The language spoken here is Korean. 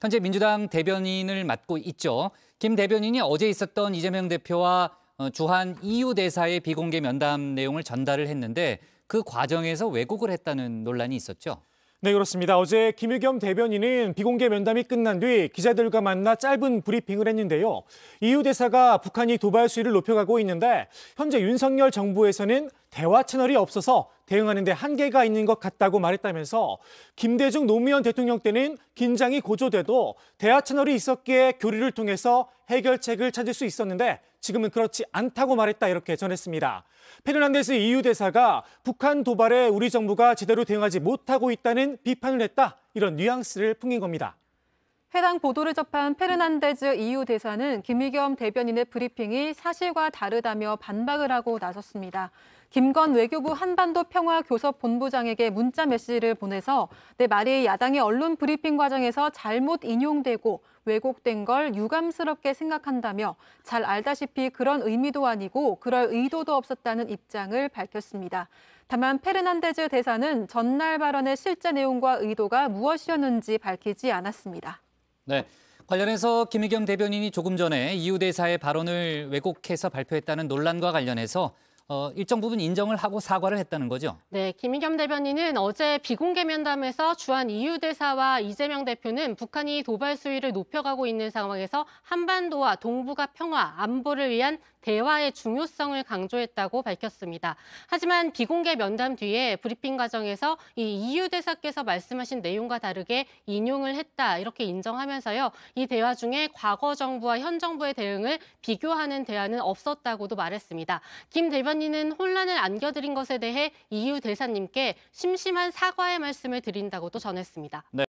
현재 민주당 대변인을 맡고 있죠. 김 대변인이 어제 있었던 이재명 대표와 어, 주한 EU 대사의 비공개 면담 내용을 전달을 했는데 그 과정에서 왜곡을 했다는 논란이 있었죠. 네, 그렇습니다. 어제 김의겸 대변인은 비공개 면담이 끝난 뒤 기자들과 만나 짧은 브리핑을 했는데요. EU 대사가 북한이 도발 수위를 높여가고 있는데 현재 윤석열 정부에서는 대화 채널이 없어서 대응하는 데 한계가 있는 것 같다고 말했다면서 김대중 노무현 대통령 때는 긴장이 고조돼도 대화 채널이 있었기에 교류를 통해서 해결책을 찾을 수 있었는데 지금은 그렇지 않다고 말했다 이렇게 전했습니다. 페르난데스 EU 대사가 북한 도발에 우리 정부가 제대로 대응하지 못하고 있다는 비판을 했다 이런 뉘앙스를 풍긴 겁니다. 해당 보도를 접한 페르난데즈 EU 대사는 김의겸 대변인의 브리핑이 사실과 다르다며 반박을 하고 나섰습니다. 김건 외교부 한반도 평화 교섭 본부장에게 문자 메시지를 보내서 내 네 말이 야당의 언론 브리핑 과정에서 잘못 인용되고 왜곡된 걸 유감스럽게 생각한다며 잘 알다시피 그런 의미도 아니고 그럴 의도도 없었다는 입장을 밝혔습니다. 다만 페르난데즈 대사는 전날 발언의 실제 내용과 의도가 무엇이었는지 밝히지 않았습니다. 네. 관련해서 김의겸 대변인이 조금 전에 이우 대사의 발언을 왜곡해서 발표했다는 논란과 관련해서 어, 일정 부분 인정을 하고 사과를 했다는 거죠. 네, 김의겸 대변인은 어제 비공개 면담에서 주한 이유 대사와 이재명 대표는 북한이 도발 수위를 높여가고 있는 상황에서 한반도와 동북아 평화, 안보를 위한 대화의 중요성을 강조했다고 밝혔습니다. 하지만 비공개 면담 뒤에 브리핑 과정에서 이 EU 대사께서 말씀하신 내용과 다르게 인용을 했다 이렇게 인정하면서요. 이 대화 중에 과거 정부와 현 정부의 대응을 비교하는 대안은 없었다고도 말했습니다. 김 대변인은 혼란을 안겨드린 것에 대해 EU 대사님께 심심한 사과의 말씀을 드린다고도 전했습니다. 네.